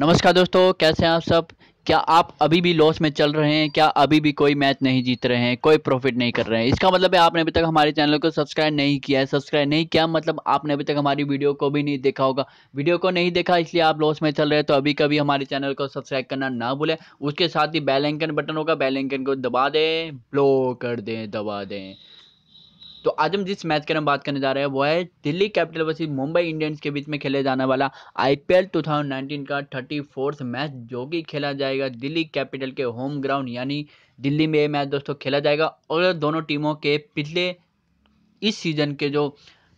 नमस्कार दोस्तों कैसे हैं आप सब क्या आप अभी भी लॉस में चल रहे हैं क्या अभी भी कोई मैच नहीं जीत रहे हैं कोई प्रॉफिट नहीं कर रहे हैं इसका मतलब है आपने अभी तक हमारे चैनल को सब्सक्राइब नहीं किया है सब्सक्राइब नहीं किया मतलब आपने अभी तक हमारी वीडियो को भी नहीं देखा होगा वीडियो को नहीं देखा इसलिए आप लॉस में चल रहे हैं तो अभी कभी हमारे चैनल को सब्सक्राइब करना ना भूलें उसके साथ ही बैलेंकन बटन होगा बैलेंकन को दबा दें ब्लो कर दें दबा दें तो आज हम जिस मैच के हम बात करने जा रहे हैं वो है Delhi capital versus Mumbai Indians के बीच में खेले जाने वाला आईपीएल 2019 का थर्टी फोर्थ मैच जो कि खेला जाएगा दिल्ली कैपिटल के होम ग्राउंड यानी दिल्ली में ये मैच दोस्तों खेला जाएगा और दोनों टीमों के पिछले इस सीजन के जो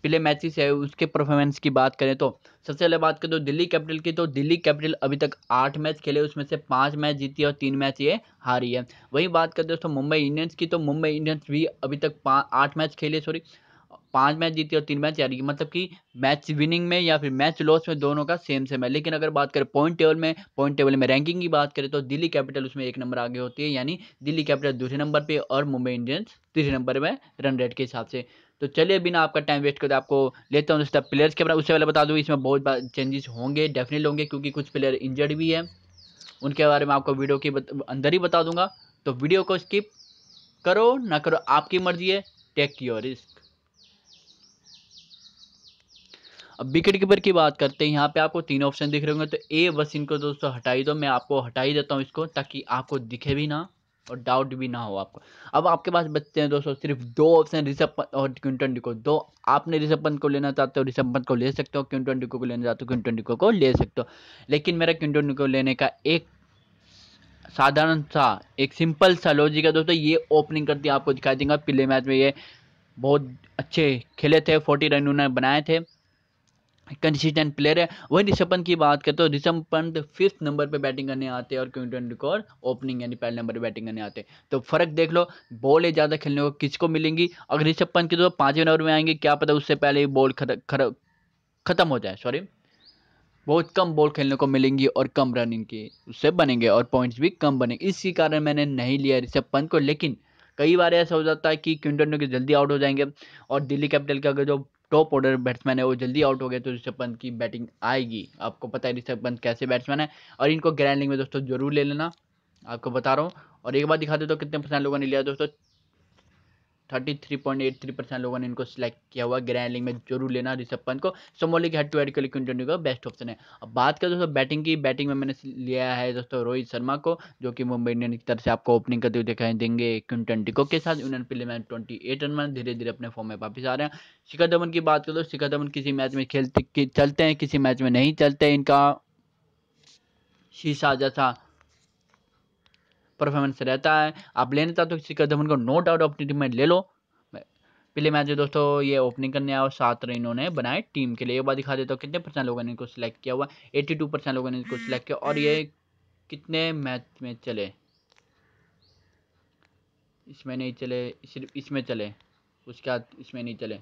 पिछले मैचेस है उसके परफॉर्मेंस की बात करें तो सबसे पहले बात करें तो दिल्ली कैपिटल की तो दिल्ली कैपिटल अभी तक आठ मैच खेले उसमें से पाँच मैच जीती है और तीन मैच ये हारी है वहीं बात करें दोस्तों मुंबई इंडियंस की तो मुंबई इंडियंस भी अभी तक आठ मैच खेले सॉरी पाँच मैच जीती और तीन मैच हारी मतलब कि मैच विनिंग में या फिर मैच लॉस में दोनों का सेम सेम है लेकिन अगर बात करें पॉइंट टेबल में पॉइंट टेबल में रैंकिंग की बात करें तो दिल्ली कैपिटल उसमें एक नंबर आगे होती है यानी दिल्ली कैपिटल दूसरे नंबर पर और मुंबई इंडियंस तीसरे नंबर में रन रेट के हिसाब से तो चलिए बिना आपका टाइम वेस्ट करते आपको लेता हूँ दोस्तों प्लेयर्स के बारे में उससे पहले बता दूँ इसमें बहुत चेंजेस होंगे डेफिनेट होंगे क्योंकि कुछ प्लेयर इंजर्ड भी है उनके बारे में आपको वीडियो के अंदर ही बता दूंगा तो वीडियो को स्किप करो ना करो आपकी मर्जी है टेक योर रिस्क अब विकेट कीपर की बात करते हैं यहाँ पे आपको तीन ऑप्शन दिख रहे होंगे तो ए बस इनको दोस्तों हटाई दो मैं आपको हटाई देता हूँ इसको ताकि आपको दिखे भी ना और डाउट भी ना हो आपको अब आपके पास बच्चे हैं दोस्तों सिर्फ दो ऑप्शन ऋषभ पंत और ट्वेंटी को दो आपने ऋषभ पंत को लेना चाहते हो ऋषभ पंत को ले सकते हो क्यून ट्वेंटी को लेना चाहते हो क्यून ट्वेंटी को ले सकते हो लेकिन मेरा क्यून ट्वेंटी को लेने का एक साधारण सा एक सिंपल सा लॉजिक है दोस्तों ये ओपनिंग करती आपको दिखाई देगा पिछले मैच में ये बहुत अच्छे खेले थे फोर्टी रन उन्होंने बनाए थे कंसिस्टेंट प्लेयर है वहीं ऋषभ पंत की बात करते हो ऋषभ पंत फिफ्थ नंबर पे बैटिंग करने आते हैं और क्विंटन रिकॉर्ड ओपनिंग यानी पहले नंबर पे बैटिंग करने आते हैं तो फर्क देख लो बॉल ज़्यादा खेलने को किसको मिलेंगी अगर ऋषभ पंत की तो पाँचवें नंबर में आएंगे क्या पता उससे पहले ही बॉल खत्म हो जाए सॉरी बहुत कम बॉल खेलने को मिलेंगी और कम रनिंग की उससे बनेंगे और पॉइंट्स भी कम बनेंगे इसी कारण मैंने नहीं लिया ऋषभ पंत को लेकिन कई बार ऐसा हो जाता है कि क्विंटन के जल्दी आउट हो जाएंगे और दिल्ली कैपिटल का जो टॉप ऑर्डर बैट्समैन है वो जल्दी आउट हो गए तो ऋषभ पंत की बैटिंग आएगी आपको पता है ऋषभ पंत कैसे बैट्समैन है और इनको ग्रैंड में दोस्तों जरूर ले लेना आपको बता रहा हूँ और एक बार दिखा दे तो कितने परसेंट लोगों ने लिया दोस्तों thirty three point eight three percent लोगों ने इनको सिलेक्ट किया हुआ ग्रैंड लीग में जरूर लेना ऋषभ पंत को समोली के हेड टू हेड के लिए क्विंटन का बेस्ट ऑप्शन है अब बात करें दोस्तों बैटिंग की बैटिंग में मैंने लिया है दोस्तों रोहित शर्मा को जो कि मुंबई इंडियन की तरफ से आपको ओपनिंग करते हुए दिखाई देंगे क्विंटन टिको के साथ यूनियन पिल्ले मैन ट्वेंटी एट रन में धीरे धीरे अपने फॉर्म में वापस आ रहे हैं शिखर धवन की बात करो तो शिखर धवन किसी मैच में खेलते चलते हैं किसी मैच में नहीं चलते इनका शीशा जैसा परफॉर्मेंस रहता है आप लेना चाहते हो किसी कदम उनको नो डाउट अपनी टीम में ले लो पिछले मैच में दोस्तों ये ओपनिंग करने आया और सात रन इन्होंने बनाए टीम के लिए एक बार दिखा देता हूँ कितने परसेंट लोगों ने इनको सिलेक्ट किया हुआ एट्टी टू परसेंट लोगों ने इनको सिलेक्ट किया और ये कितने मैच में चले इसमें नहीं चले सिर्फ इसमें चले उसके बाद इसमें नहीं चले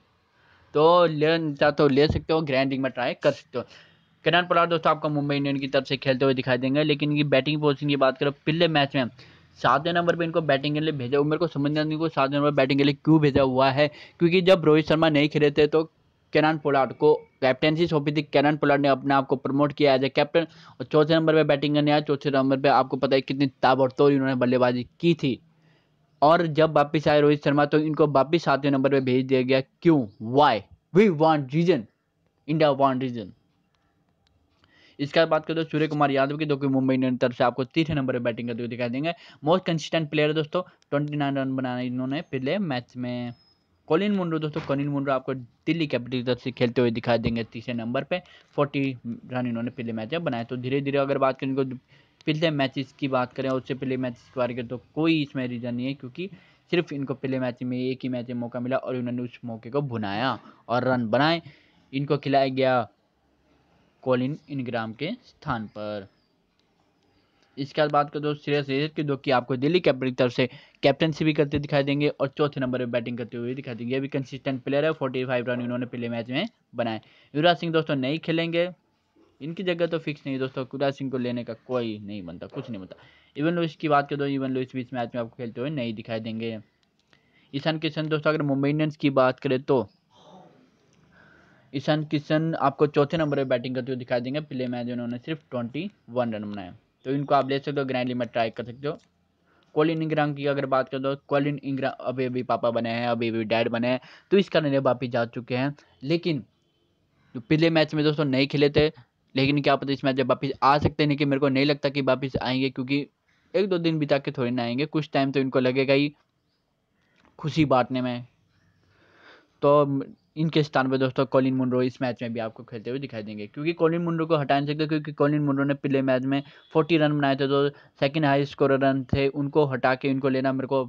तो ले चाहते हो तो ले सकते हो ग्रैंडिंग में ट्राई कर सकते हो किरण पलार दोस्तों आपको मुंबई इंडियन की तरफ से खेलते हुए दिखाई देंगे लेकिन इनकी बैटिंग पोजिशन की बात करें पिछले मैच में सातवें नंबर पे इनको बैटिंग के लिए भेजा हुआ मेरे को समझ नहीं को सातवें नंबर बैटिंग के लिए क्यों भेजा हुआ है क्योंकि जब रोहित शर्मा नहीं खेले थे तो किरण पोलार्ड को कैप्टनसी सौंपी थी किरण पोलार्ड ने अपने आप को प्रमोट किया एज ए कैप्टन और चौथे नंबर पे बैटिंग करने आया चौथे नंबर पे आपको पता है कितनी ताबड़तोड़ इन्होंने बल्लेबाजी की थी और जब वापिस आए रोहित शर्मा तो इनको वापिस सातवें नंबर पर भेज दिया गया क्यों why we want reason India want reason इसके बात करें तो सूर्य कुमार यादव की जो कि मुंबई इंडियन तरफ से आपको तीसरे नंबर पर बैटिंग करते हुए दिखाई देंगे मोस्ट कंसिस्टेंट प्लेयर दोस्तों ट्वेंटी नाइन रन बनाए इन्होंने पिछले मैच में कोलिन मुंडो दोस्तों कोलिन मुंडो आपको दिल्ली कैपिटल की तरफ से खेलते हुए दिखाई देंगे तीसरे नंबर पर फोर्टी रन इन्होंने पिछले मैच में बनाए तो धीरे धीरे अगर बात करें इनको पिछले मैचेस की बात करें उससे पिछले मैचेस की बात करें तो कोई इसमें रीज़न नहीं है क्योंकि सिर्फ इनको पहले मैच में एक ही मैच में मौका मिला और इन्होंने उस मौके को भुनाया और रन बनाए इनको खिलाया गया कोलिन इनग्राम के स्थान पर इसके बाद बात करो श्रेयस अयर की जो कि आपको दिल्ली कैपिटल की तरफ से कैप्टनसी भी करते दिखाई देंगे और चौथे नंबर पर बैटिंग करते हुए दिखाई देंगे ये भी कंसिस्टेंट प्लेयर है फोर्टी फाइव रन इन्होंने पिछले मैच में बनाए युवराज सिंह दोस्तों नहीं खेलेंगे इनकी जगह तो फिक्स नहीं दोस्तों युवराज सिंह को लेने का कोई नहीं बनता कुछ नहीं बनता इवन लुइस की बात करें तो इवन लुइस भी इस मैच में आपको खेलते हुए नहीं दिखाई देंगे ईशान किशन दोस्तों अगर मुंबई इंडियंस की बात करें तो ईशान किशन आपको चौथे नंबर पर बैटिंग करते हुए दिखाई देंगे प्ले मैच उन्होंने सिर्फ ट्वेंटी वन रन बनाए तो इनको आप ले सकते हो ग्रैंड लीग में ट्राई कर सकते हो कोलिन इंग्राम की अगर बात कर दो तो कोलिन इंग्राम अभी अभी पापा बने हैं अभी अभी डैड बने हैं तो इस कारण ये वापिस जा चुके हैं लेकिन पिछले मैच में दोस्तों नहीं खेले थे लेकिन क्या पता इस मैच जब वापिस आ सकते हैं कि मेरे को नहीं लगता कि वापिस आएंगे क्योंकि एक दो दिन बिता के थोड़े ना आएंगे कुछ टाइम तो इनको लगेगा ही खुशी बांटने में तो इनके स्थान पर दोस्तों कॉलिन मुंड्रो इस मैच में भी आपको खेलते हुए दिखाई देंगे क्योंकि कॉलिन मुंडो को हटा नहीं सकते क्योंकि कॉलिन मुंड्रो ने पिछले मैच में फोर्टी रन बनाए थे तो सेकंड हाई स्कोर रन थे उनको हटा के इनको लेना मेरे को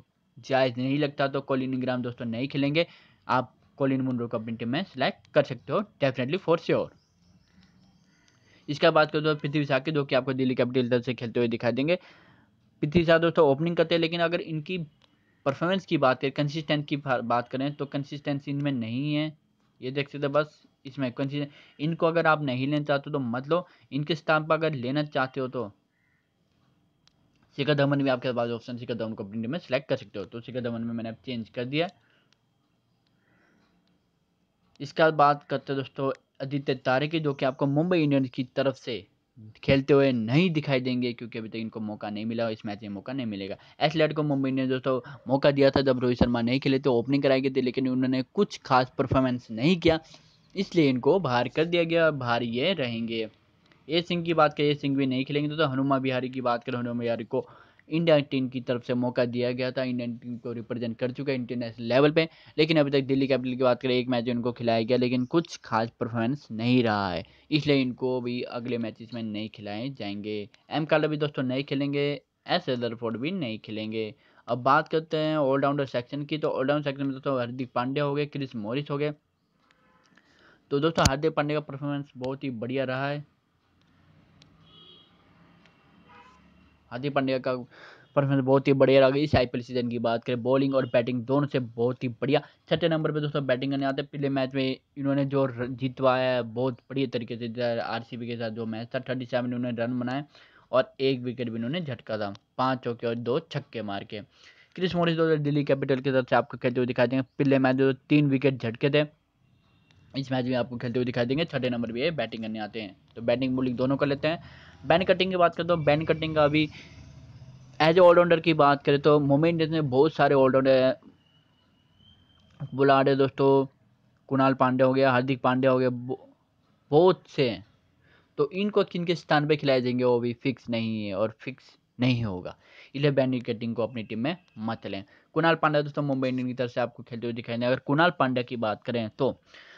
जायज़ नहीं लगता तो कॉलिन इंग्राम दोस्तों नहीं खेलेंगे आप कॉलिन मुंड्रो को अपनी टीम में सिलेक्ट कर सकते हो डेफिनेटली फॉर श्योर इसका बात कर दो पृथ्वी शाह के जो कि आपको दिल्ली कैपिटल दल से खेलते हुए दिखाई देंगे पृथ्वी शाह दोस्तों ओपनिंग करते हैं लेकिन अगर इनकी परफॉर्मेंस की बात करें कंसिस्टेंट की बात करें तो कंसिस्टेंसी इनमें नहीं है ये देख सकते बस इसमें कंसिस्टेंट इनको अगर आप नहीं लेना चाहते तो मत लो इनके स्टाम्प अगर लेना चाहते हो तो शिखर धमन भी आपके पास ऑप्शन शिखर धमन को प्रिंट में सेलेक्ट कर सकते हो तो शिखर धमन में मैंने अब चेंज कर दिया इसका बात करते दोस्तों आदित्य तारे की जो कि आपको मुंबई इंडियंस की तरफ से खेलते हुए नहीं दिखाई देंगे क्योंकि अभी तक इनको मौका नहीं मिला और इस मैच में मौका नहीं मिलेगा को मुंबई ने दोस्तों मौका दिया था जब रोहित शर्मा नहीं खेले तो ओपनिंग कराई गई थी लेकिन उन्होंने कुछ खास परफॉर्मेंस नहीं किया इसलिए इनको बाहर कर दिया गया बाहर ये रहेंगे ए सिंह की बात करें ए सिंह भी नहीं खेलेंगे तो हनुमा बिहारी की बात करें हनुमा बिहारी को इंडिया टीम की तरफ से मौका दिया गया था इंडियन टीम को रिप्रेजेंट कर चुका है इंटरनेशनल लेवल पर लेकिन अभी तक दिल्ली कैपिटल की बात करें एक मैच इनको खिलाया गया लेकिन कुछ खास परफॉर्मेंस नहीं रहा है इसलिए इनको भी अगले मैचेस में नहीं खिलाए जाएंगे एम काला भी दोस्तों नहीं खेलेंगे एस एदरफोर्ड भी नहीं खेलेंगे अब बात करते हैं ऑलराउंडर सेक्शन की तो ऑलराउंडर सेक्शन में दोस्तों हार्दिक पांडे हो गए क्रिस मोरिस हो गए तो दोस्तों हार्दिक पांडे का परफॉर्मेंस बहुत ही बढ़िया रहा है हार्दिक पांड्या का परफॉर्मेंस बहुत ही बढ़िया रहा इस आईपीएल सीजन की बात करें बॉलिंग और बैटिंग दोनों से बहुत ही बढ़िया छठे नंबर पे दोस्तों बैटिंग करने आते पिछले मैच में इन्होंने जो जीतवाया है बहुत बढ़िया तरीके से आर के साथ जो मैच था थर्टी सेवन उन्होंने रन बनाए और एक विकेट भी इन्होंने झटका था पाँच चौके और दो छक्के मार के क्रिस मोरिस दो दिल्ली कैपिटल की तरफ से आपको खेलते हुए दिखाई देंगे पिछले मैच जो तीन विकेट झटके थे इस मैच में आपको खेलते हुए दिखाई देंगे छठे नंबर पे बैटिंग करने आते हैं तो बैटिंग बोलिंग दोनों कर लेते हैं बैन कटिंग की बात करता तो हूँ बैन कटिंग का अभी एज ए ऑलराउंडर की बात करें तो मुंबई इंडियंस में बहुत सारे ऑलराउंडर हैं बुलाडे दोस्तों कुणाल पांडे हो गया हार्दिक पांडे हो गया बहुत से तो इनको किन के स्थान पर खिलाए जाएंगे वो भी फिक्स नहीं है और फिक्स नहीं होगा इसलिए बैन कटिंग को अपनी टीम में मत लें कुणाल पांड्या दोस्तों मुंबई इंडियन की तरफ से आपको खेलते हुए दिखाई देंगे अगर कुणाल पांड्या की बात करें तो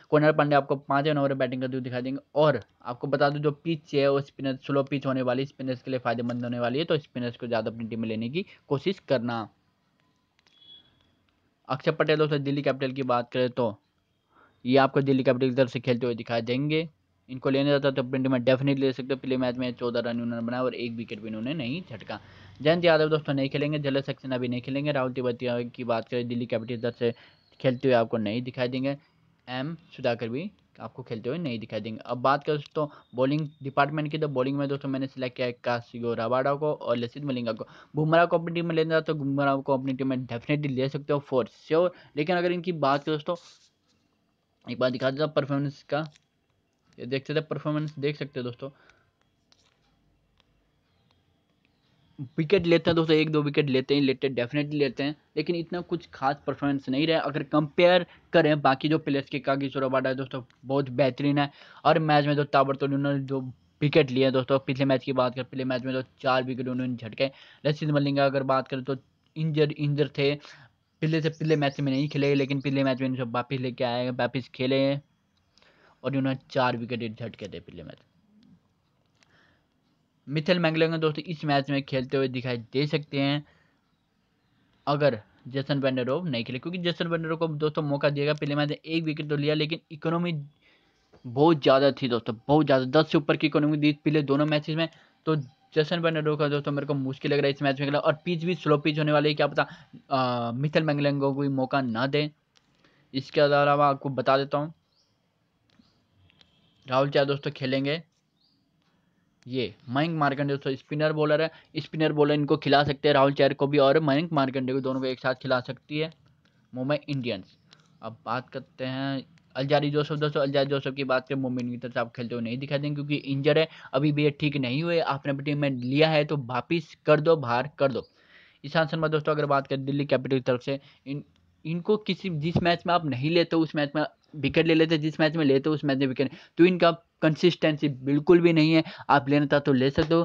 कोनर पांडे आपको पाँच ओवर बैटिंग करते हुए दिखाई देंगे और आपको बता दूं जो पिच है वो स्पिनर स्लो पिच होने वाली स्पिनर्स के लिए फायदेमंद होने वाली है तो स्पिनर्स को ज़्यादा अपनी टीम में लेने की कोशिश करना अक्षर पटेल दोस्तों दिल्ली कैपिटल की बात करें तो ये आपको दिल्ली कैपिटल की तरफ से खेलते हुए दिखाई देंगे इनको लेने जाता तो अपनी टीम में डेफिनेटली ले सकते हो पिछले मैच में चौदह रन उन्होंने बनाया और एक विकेट भी इन्होंने नहीं झटका जयंत यादव दोस्तों नहीं खेलेंगे जल सक्सेना भी नहीं खेलेंगे राहुल तिवतिया की बात करें दिल्ली कैपिटल की तरफ से खेलते हुए आपको नहीं दिखाई देंगे एम सुधाकर भी आपको खेलते हुए नहीं दिखाई देंगे अब बात करें दोस्तों बॉलिंग डिपार्टमेंट की तो बॉलिंग में दोस्तों मैंने सिलेक्ट किया है कासियो रावाडा को और लसित मलिंगा को बुमराह को अपनी टीम में लेना तो बुमराह को अपनी टीम में डेफिनेटली ले सकते हो फोर श्योर लेकिन अगर इनकी बात करें दोस्तों एक बार दिखा देता परफॉर्मेंस का ये देखते थे परफॉर्मेंस देख सकते हो दोस्तों विकेट लेते हैं दोस्तों एक दो विकेट लेते ही लेते डेफिनेटली लेते हैं लेकिन इतना कुछ खास परफॉर्मेंस नहीं रहा अगर कंपेयर करें बाकी जो प्लेयर्स के कागी है दोस्तों बहुत बेहतरीन है और मैच में जो तो ताबड़तोड़ उन्होंने जो विकेट लिए दोस्तों पिछले मैच की बात करें पिछले मैच में तो चार विकेट उन्होंने झटके लसित मलिंगा अगर बात करें तो इंजर इंजर थे पिछले से पिछले मैच में नहीं खेले लेकिन पिछले मैच में उनको वापस लेके आए वापिस खेले और उन्होंने चार विकेट झटके थे पिछले मैच मिथिल मैंगलोंगन दोस्तों इस मैच में खेलते हुए दिखाई दे सकते हैं अगर जैसन बैंडरोव नहीं खेले क्योंकि जैसन बैंडरोव को दोस्तों मौका दिया गया पहले मैच में एक विकेट तो लिया लेकिन इकोनॉमी बहुत ज़्यादा थी दोस्तों बहुत ज़्यादा दस से ऊपर की इकोनॉमी दी पिछले दोनों मैच में तो जैसन वैंडरो का दोस्तों मेरे को मुश्किल लग रहा है इस मैच में खेला और पिच भी स्लो पिच होने वाली है क्या पता मिथिल मैंगलेंगो को भी मौका ना दें इसके अलावा आपको बता देता हूँ राहुल चाह दोस्तों खेलेंगे ये मयंक मार्कंडे दोस्तों स्पिनर बॉलर है स्पिनर बॉलर इनको खिला सकते हैं राहुल चैर को भी और मयंक मार्कंडे को दोनों को एक साथ खिला सकती है मुंबई इंडियंस अब बात करते हैं अलजारी जोसफ दोस्तों अलजारी जोसफ की बात करें मुंबई की तरफ से आप खेलते हुए नहीं दिखाई देंगे क्योंकि इंजर है अभी भी ठीक नहीं हुए आपने अपनी टीम में लिया है तो वापिस कर दो बाहर कर दो ईशांत शर्मा दोस्तों अगर बात करें दिल्ली कैपिटल की तरफ से इन इनको किसी जिस मैच में आप नहीं लेते तो उस मैच में विकेट ले लेते जिस मैच में लेते उस मैच में विकेट तो इनका कंसिस्टेंसी बिल्कुल भी नहीं है आप लेना चाहते तो ले सकते हो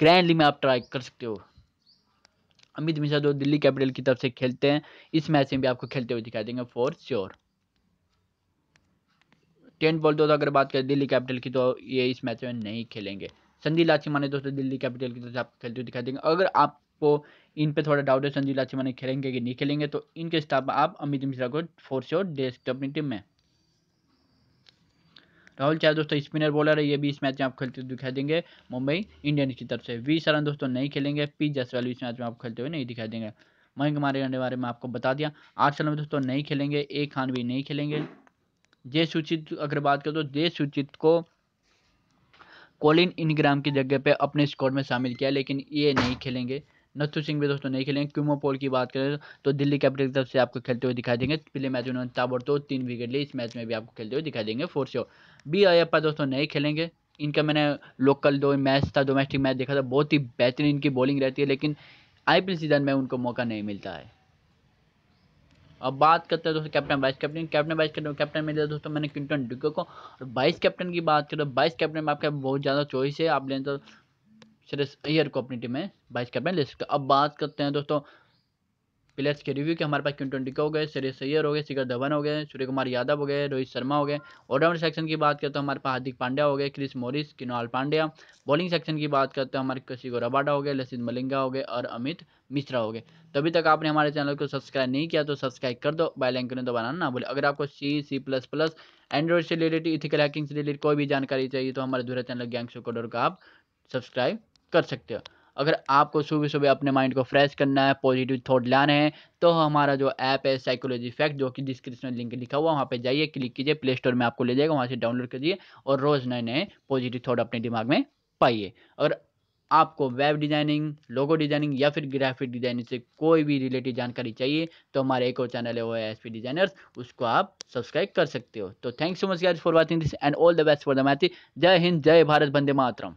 ग्रैंडली में आप ट्राई कर सकते हो अमित मिश्रा जो दिल्ली कैपिटल की तरफ से खेलते हैं इस मैच में भी आपको खेलते हुए दिखाई देंगे फॉर श्योर टेन बॉल दो अगर बात करें दिल्ली कैपिटल की तो ये इस मैच में नहीं खेलेंगे संदीप लाची माने दोस्तों दिल्ली कैपिटल की तरफ से आप खेलते हुए दिखाई देंगे अगर आपको इन पे थोड़ा डाउट है संजीव लाची माने खेलेंगे कि नहीं खेलेंगे तो इनके स्टाफ आप अमित मिश्रा को फोर श्योर दे सकते अपनी टीम में राहुल चाहे दोस्तों स्पिनर बॉलर है ये भी इस मैच में आप खेलते हुए दिखाई देंगे मुंबई इंडियंस की तरफ से वी शरण दोस्तों नहीं खेलेंगे पी जसवाल इस मैच में आप खेलते हुए नहीं दिखाई देंगे मयंक मारे के बारे में आपको बता दिया आठ साल में दोस्तों नहीं खेलेंगे ए खान भी नहीं खेलेंगे जय सूचित अगर बात करो तो जय सूचित को कोलिन इनग्राम की जगह पे अपने स्क्वाड में शामिल किया लेकिन ये नहीं खेलेंगे नत्थु तो सिंह भी दोस्तों नहीं खेलेंगे क्यूमो पोल की बात करें तो दिल्ली कैपिटल की तरफ से आपको खेलते हुए दिखाई देंगे पिछले मैच में उन्होंने ताबड़तोड़ तीन विकेट लिए इस मैच में भी आपको खेलते हुए दिखाई देंगे फोर शो बी अयप्पा दोस्तों नहीं खेलेंगे इनका मैंने लोकल दो मैच था डोमेस्टिक मैच देखा था बहुत ही बेहतरीन इनकी बॉलिंग रहती है लेकिन आईपीएल सीजन में उनको मौका नहीं मिलता है अब बात करते हैं दोस्तों captain vice captain captain vice captain captain में लिया दोस्तों मैंने क्विंटन डिको को और वाइस कैप्टन की बात करें वाइस तो कैप्टन में आपके बहुत ज़्यादा चॉइस है आप लें तो सीरीज ईयर को अपनी टीम में बाइस कैप्टन ले सकते अब बात करते हैं दोस्तों प्लेयर्स के रिव्यू के हमारे पास क्यों ट्वेंटी का हो गए सीरीज सैयर हो गए शिखर धवन हो गए सूर्य कुमार यादव हो गए रोहित शर्मा हो गए ऑलराउंडर सेक्शन की बात करते हैं हमारे पास हार्दिक पांड्या हो गए Chris Morris Krunal Pandya bowling section की बात करते हैं हमारे कशिगो रबाडा हो गए लसित मलिंगा हो गए और अमित मिश्रा हो गए तभी तक आपने हमारे चैनल को सब्सक्राइब नहीं किया तो सब्सक्राइब कर दो बेल आइकन दबाना ना भूले अगर आपको C C plus plus Android से रिलेटेड इथिकल हैकिंग से रिलेटेड कोई भी जानकारी चाहिए तो हमारे दूसरा चैनल गैंग शो आप सब्सक्राइब कर सकते हो अगर आपको सुबह सुबह अपने माइंड को फ्रेश करना है पॉजिटिव थॉट लाने हैं तो हमारा जो ऐप है साइकोलॉजी फैक्ट जो कि डिस्क्रिप्शन लिंक लिखा हुआ वहाँ पे जाइए क्लिक कीजिए प्ले स्टोर में आपको ले जाएगा वहाँ से डाउनलोड करिए और रोज़ नए नए पॉजिटिव थॉट अपने दिमाग में पाइए और आपको वेब डिज़ाइनिंग लोगो डिज़ाइनिंग या फिर ग्राफिक डिज़ाइनिंग से कोई भी रिलेटेड जानकारी चाहिए तो हमारे एक और चैनल है वो है एस पी डिज़ाइनर्स उसको आप सब्सक्राइब कर सकते हो तो thanks so much guys for watching this and all the best for the मैथी जय हिंद जय भारत वंदे मातरम